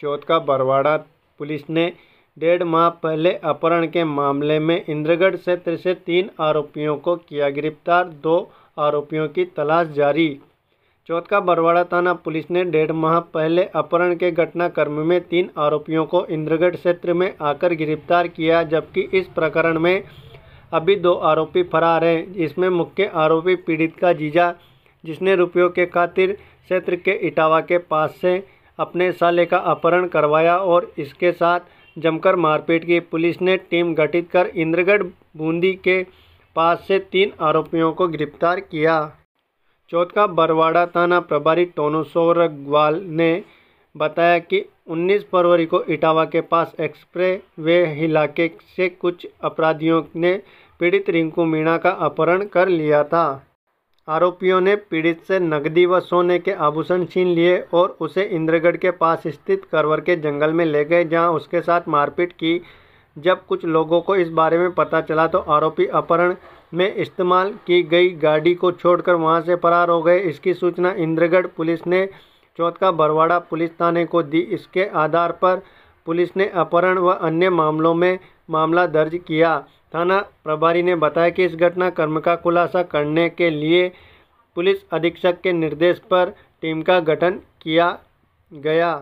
चौथ का बरवाड़ा पुलिस ने डेढ़ माह पहले अपहरण के मामले में इंद्रगढ़ क्षेत्र से तीन आरोपियों को किया गिरफ्तार दो आरोपियों की तलाश जारी चौथ का बरवाड़ा थाना पुलिस ने डेढ़ माह पहले अपहरण के घटनाक्रम में तीन आरोपियों को इंद्रगढ़ क्षेत्र में आकर गिरफ्तार किया जबकि इस प्रकरण में अभी दो आरोपी फरार हैं इसमें मुख्य आरोपी पीड़ित का जीजा जिसने रुपयों के खातिर क्षेत्र के इटावा के पास से अपने साले का अपहरण करवाया और इसके साथ जमकर मारपीट की पुलिस ने टीम गठित कर इंद्रगढ़ बूंदी के पास से तीन आरोपियों को गिरफ्तार किया का बरवाड़ा थाना प्रभारी टोनो सोरगवाल ने बताया कि 19 फरवरी को इटावा के पास एक्सप्रे वे इलाके से कुछ अपराधियों ने पीड़ित रिंकू मीणा का अपहरण कर लिया था आरोपियों ने पीड़ित से नकदी व सोने के आभूषण छीन लिए और उसे इंद्रगढ़ के पास स्थित करवर के जंगल में ले गए जहां उसके साथ मारपीट की जब कुछ लोगों को इस बारे में पता चला तो आरोपी अपहरण में इस्तेमाल की गई गाड़ी को छोड़कर वहां से फरार हो गए इसकी सूचना इंद्रगढ़ पुलिस ने चौथका बरवाड़ा पुलिस थाने को दी इसके आधार पर पुलिस ने अपहरण व अन्य मामलों में मामला दर्ज किया थाना प्रभारी ने बताया कि इस घटनाक्रम का खुलासा करने के लिए पुलिस अधीक्षक के निर्देश पर टीम का गठन किया गया